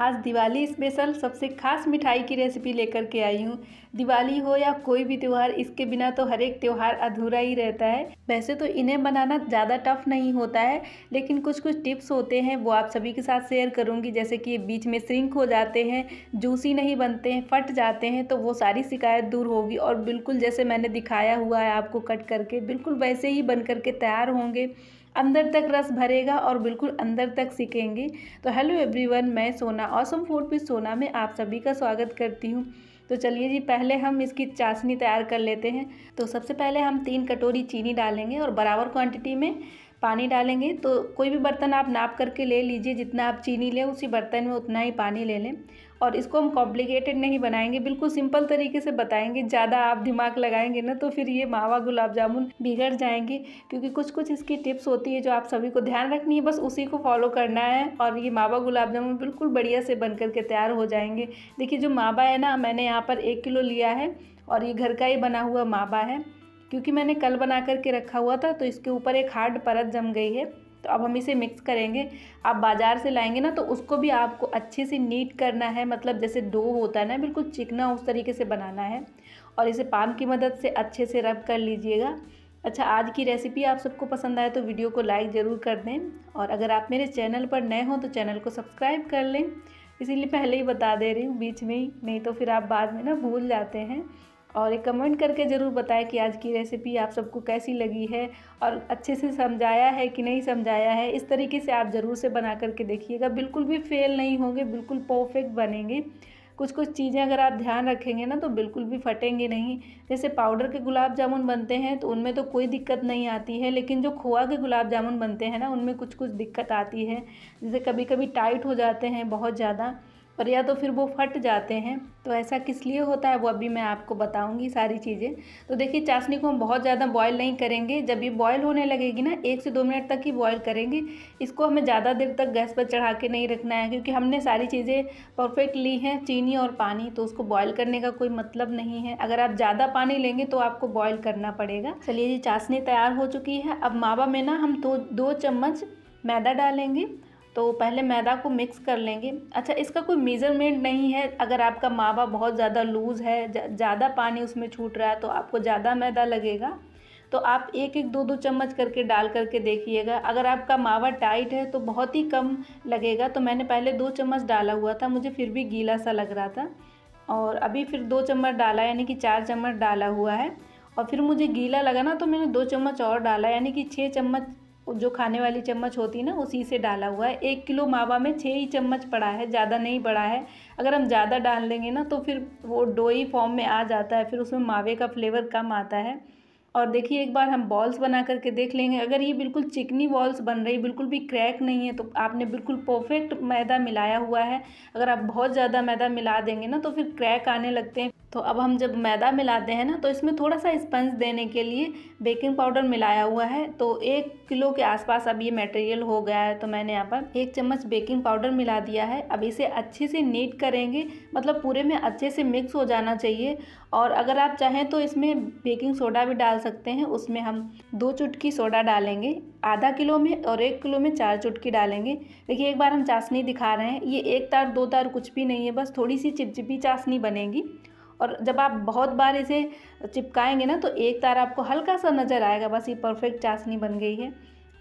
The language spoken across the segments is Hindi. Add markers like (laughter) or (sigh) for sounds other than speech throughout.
आज दिवाली स्पेशल सबसे खास मिठाई की रेसिपी लेकर के आई हूँ दिवाली हो या कोई भी त्यौहार इसके बिना तो हर एक त्यौहार अधूरा ही रहता है वैसे तो इन्हें बनाना ज़्यादा टफ नहीं होता है लेकिन कुछ कुछ टिप्स होते हैं वो आप सभी के साथ शेयर करूँगी जैसे कि बीच में श्रिंक हो जाते हैं जूसी नहीं बनते हैं फट जाते हैं तो वो सारी शिकायत दूर होगी और बिल्कुल जैसे मैंने दिखाया हुआ है आपको कट करके बिल्कुल वैसे ही बन करके तैयार होंगे अंदर तक रस भरेगा और बिल्कुल अंदर तक सीखेंगे तो हेलो एवरीवन मैं सोना ऑसम फूड विद सोना में आप सभी का स्वागत करती हूँ तो चलिए जी पहले हम इसकी चाशनी तैयार कर लेते हैं तो सबसे पहले हम तीन कटोरी चीनी डालेंगे और बराबर क्वांटिटी में पानी डालेंगे तो कोई भी बर्तन आप नाप करके ले लीजिए जितना आप चीनी लें उसी बर्तन में उतना ही पानी ले लें और इसको हम कॉम्प्लिकेटेड नहीं बनाएंगे बिल्कुल सिंपल तरीके से बताएंगे ज़्यादा आप दिमाग लगाएंगे ना तो फिर ये मावा गुलाब जामुन बिगड़ जाएंगे क्योंकि कुछ कुछ इसकी टिप्स होती है जो आप सभी को ध्यान रखनी है बस उसी को फॉलो करना है और ये मावा गुलाब जामुन बिल्कुल बढ़िया से बन करके तैयार हो जाएंगे देखिए जो मावा है ना मैंने यहाँ पर एक किलो लिया है और ये घर का ही बना हुआ मावा है क्योंकि मैंने कल बना करके रखा हुआ था तो इसके ऊपर एक हार्ड परत जम गई है तो अब हम इसे मिक्स करेंगे आप बाज़ार से लाएंगे ना तो उसको भी आपको अच्छे से नीट करना है मतलब जैसे डो होता है ना बिल्कुल चिकना उस तरीके से बनाना है और इसे पाम की मदद से अच्छे से रब कर लीजिएगा अच्छा आज की रेसिपी आप सबको पसंद आए तो वीडियो को लाइक ज़रूर कर दें और अगर आप मेरे चैनल पर नए हों तो चैनल को सब्सक्राइब कर लें इसीलिए पहले ही बता दे रही हूँ बीच में ही नहीं तो फिर आप बाद में ना भूल जाते हैं और एक कमेंट करके ज़रूर बताएं कि आज की रेसिपी आप सबको कैसी लगी है और अच्छे से समझाया है कि नहीं समझाया है इस तरीके से आप ज़रूर से बना करके देखिएगा बिल्कुल भी फेल नहीं होंगे बिल्कुल परफेक्ट बनेंगे कुछ कुछ चीज़ें अगर आप ध्यान रखेंगे ना तो बिल्कुल भी फटेंगे नहीं जैसे पाउडर के गुलाब जामुन बनते हैं तो उनमें तो कोई दिक्कत नहीं आती है लेकिन जो खोआ के गुलाब जामुन बनते हैं ना उनमें कुछ कुछ दिक्कत आती है जैसे कभी कभी टाइट हो जाते हैं बहुत ज़्यादा और या तो फिर वो फट जाते हैं तो ऐसा किस लिए होता है वो अभी मैं आपको बताऊंगी सारी चीज़ें तो देखिए चाशनी को हम बहुत ज़्यादा बॉयल नहीं करेंगे जब ये बॉयल होने लगेगी ना एक से दो मिनट तक ही बॉयल करेंगे इसको हमें ज़्यादा देर तक गैस पर चढ़ा के नहीं रखना है क्योंकि हमने सारी चीज़ें परफेक्ट ली हैं चीनी और पानी तो उसको बॉयल करने का कोई मतलब नहीं है अगर आप ज़्यादा पानी लेंगे तो आपको बॉयल करना पड़ेगा चलिए जी चाशनी तैयार हो चुकी है अब मावा में ना हम दो दो चम्मच मैदा डालेंगे तो पहले मैदा को मिक्स कर लेंगे अच्छा इसका कोई मेज़रमेंट नहीं है अगर आपका मावा बहुत ज़्यादा लूज़ है ज़्यादा पानी उसमें छूट रहा है तो आपको ज़्यादा मैदा लगेगा तो आप एक एक दो दो चम्मच करके डाल करके देखिएगा अगर आपका मावा टाइट है तो बहुत ही कम लगेगा तो मैंने पहले दो चम्मच डाला हुआ था मुझे फिर भी गीला सा लग रहा था और अभी फिर दो चम्मच डाला यानी कि चार चम्मच डाला हुआ है और फिर मुझे गीला लगा ना तो मैंने दो चम्मच और डाला यानी कि छः चम्मच जो खाने वाली चम्मच होती है ना उसी से डाला हुआ है एक किलो मावा में छः ही चम्मच पड़ा है ज़्यादा नहीं पड़ा है अगर हम ज़्यादा डाल देंगे ना तो फिर वो डोई फॉर्म में आ जाता है फिर उसमें मावे का फ्लेवर कम आता है और देखिए एक बार हम बॉल्स बना करके देख लेंगे अगर ये बिल्कुल चिकनी बॉल्स बन रही बिल्कुल भी क्रैक नहीं है तो आपने बिल्कुल परफेक्ट मैदा मिलाया हुआ है अगर आप बहुत ज़्यादा मैदा मिला देंगे ना तो फिर क्रैक आने लगते हैं तो अब हम जब मैदा मिलाते हैं ना तो इसमें थोड़ा सा स्पंज देने के लिए बेकिंग पाउडर मिलाया हुआ है तो एक किलो के आसपास अब ये मटेरियल हो गया है तो मैंने यहाँ पर एक चम्मच बेकिंग पाउडर मिला दिया है अब इसे अच्छे से नीट करेंगे मतलब पूरे में अच्छे से मिक्स हो जाना चाहिए और अगर आप चाहें तो इसमें बेकिंग सोडा भी डाल सकते हैं उसमें हम दो चुटकी सोडा डालेंगे आधा किलो में और एक किलो में चार चुटकी डालेंगे देखिए एक बार हम चाशनी दिखा रहे हैं ये एक तार दो तार कुछ भी नहीं है बस थोड़ी सी चिपचिपी चाशनी बनेगी और जब आप बहुत बार इसे चिपकाएंगे ना तो एक तार आपको हल्का सा नज़र आएगा बस ये परफेक्ट चाशनी बन गई है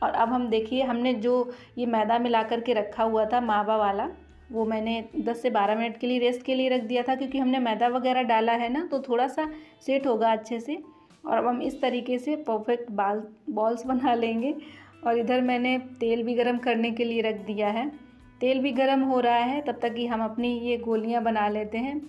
और अब हम देखिए हमने जो ये मैदा मिला कर के रखा हुआ था मावा वाला वो मैंने 10 से 12 मिनट के लिए रेस्ट के लिए रख दिया था क्योंकि हमने मैदा वगैरह डाला है ना तो थोड़ा सा सेट होगा अच्छे से और अब हम इस तरीके से परफेक्ट बाल बॉल्स बना लेंगे और इधर मैंने तेल भी गर्म करने के लिए रख दिया है तेल भी गर्म हो रहा है तब तक कि हम अपनी ये गोलियां बना लेते हैं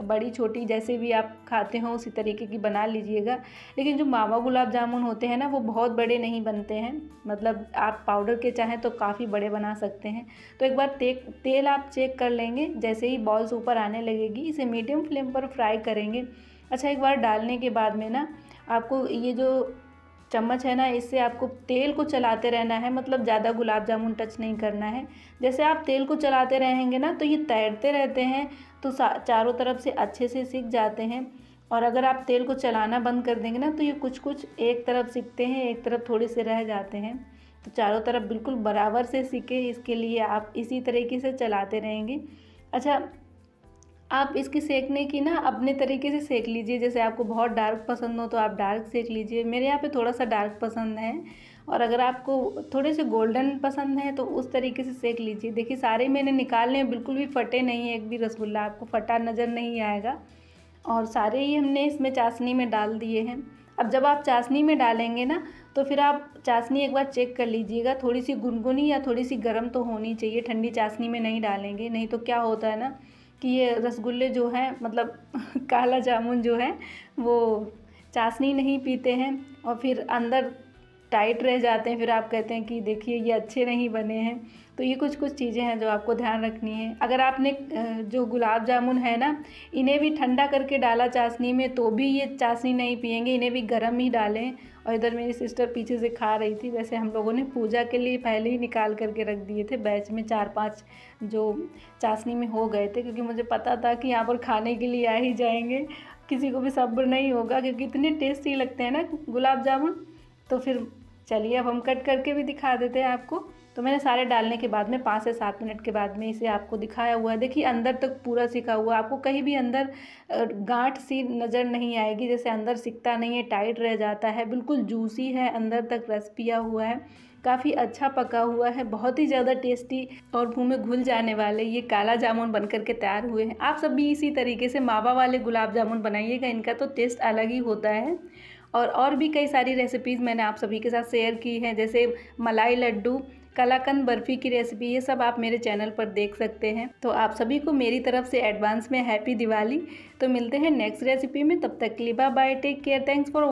बड़ी छोटी जैसे भी आप खाते हो उसी तरीके की बना लीजिएगा लेकिन जो मावा गुलाब जामुन होते हैं ना वो बहुत बड़े नहीं बनते हैं मतलब आप पाउडर के चाहें तो काफ़ी बड़े बना सकते हैं तो एक बार ते, तेल आप चेक कर लेंगे जैसे ही बॉल्स ऊपर आने लगेगी इसे मीडियम फ्लेम पर फ्राई करेंगे अच्छा एक बार डालने के बाद में ना आपको ये जो चम्मच है ना इससे आपको तेल को चलाते रहना है मतलब ज़्यादा गुलाब जामुन टच नहीं करना है जैसे आप तेल को चलाते रहेंगे ना तो ये तैरते रहते हैं तो चारों तरफ से अच्छे से सीख जाते हैं और अगर आप तेल को चलाना बंद कर देंगे ना तो ये कुछ कुछ एक तरफ सीखते हैं एक तरफ थोड़े से रह जाते हैं तो चारों तरफ बिल्कुल बराबर से सीखे इसके लिए आप इसी तरीके से चलाते रहेंगे अच्छा आप इसकी सेकने की ना अपने तरीके से सेक लीजिए जैसे आपको बहुत डार्क पसंद हो तो आप डार्क सेक लीजिए मेरे यहाँ पे थोड़ा सा डार्क पसंद है और अगर आपको थोड़े से गोल्डन पसंद है तो उस तरीके से सेक लीजिए देखिए सारे मैंने निकाल लिए बिल्कुल भी फटे नहीं है एक भी रसगुल्ला आपको फटा नज़र नहीं आएगा और सारे ही हमने इसमें चाशनी में डाल दिए हैं अब जब आप चाशनी में डालेंगे ना तो फिर आप चाशनी एक बार चेक कर लीजिएगा थोड़ी सी गुनगुनी या थोड़ी सी गर्म तो होनी चाहिए ठंडी चाशनी में नहीं डालेंगे नहीं तो क्या होता है ना कि ये रसगुल्ले जो हैं मतलब (laughs) काला जामुन जो है वो चाशनी नहीं पीते हैं और फिर अंदर टाइट रह जाते हैं फिर आप कहते हैं कि देखिए ये अच्छे नहीं बने हैं तो ये कुछ कुछ चीज़ें हैं जो आपको ध्यान रखनी है अगर आपने जो गुलाब जामुन है ना इन्हें भी ठंडा करके डाला चाशनी में तो भी ये चाशनी नहीं पियेंगे इन्हें भी गर्म ही डालें और इधर मेरी सिस्टर पीछे से खा रही थी वैसे हम लोगों ने पूजा के लिए पहले ही निकाल करके रख दिए थे बैच में चार पाँच जो चाशनी में हो गए थे क्योंकि मुझे पता था कि यहाँ पर खाने के लिए आ ही जाएंगे किसी को भी सब्र नहीं होगा क्योंकि इतने टेस्टी लगते हैं ना गुलाब जामुन तो फिर चलिए अब हम कट करके भी दिखा देते हैं आपको तो मैंने सारे डालने के बाद में पाँच से सात मिनट के बाद में इसे आपको दिखाया हुआ है देखिए अंदर तक पूरा सिका हुआ आपको कहीं भी अंदर गांठ सी नज़र नहीं आएगी जैसे अंदर सिकता नहीं है टाइट रह जाता है बिल्कुल जूसी है अंदर तक रस पिया हुआ है काफ़ी अच्छा पका हुआ है बहुत ही ज़्यादा टेस्टी और मुँह में घुल जाने वाले ये काला जामुन बन के तैयार हुए हैं आप सब भी इसी तरीके से मावा वाले गुलाब जामुन बनाइएगा इनका तो टेस्ट अलग ही होता है और और भी कई सारी रेसिपीज़ मैंने आप सभी के साथ शेयर की हैं जैसे मलाई लड्डू कलाकंद बर्फ़ी की रेसिपी ये सब आप मेरे चैनल पर देख सकते हैं तो आप सभी को मेरी तरफ से एडवांस में हैप्पी दिवाली तो मिलते हैं नेक्स्ट रेसिपी में तब तक लिबा bye take care thanks for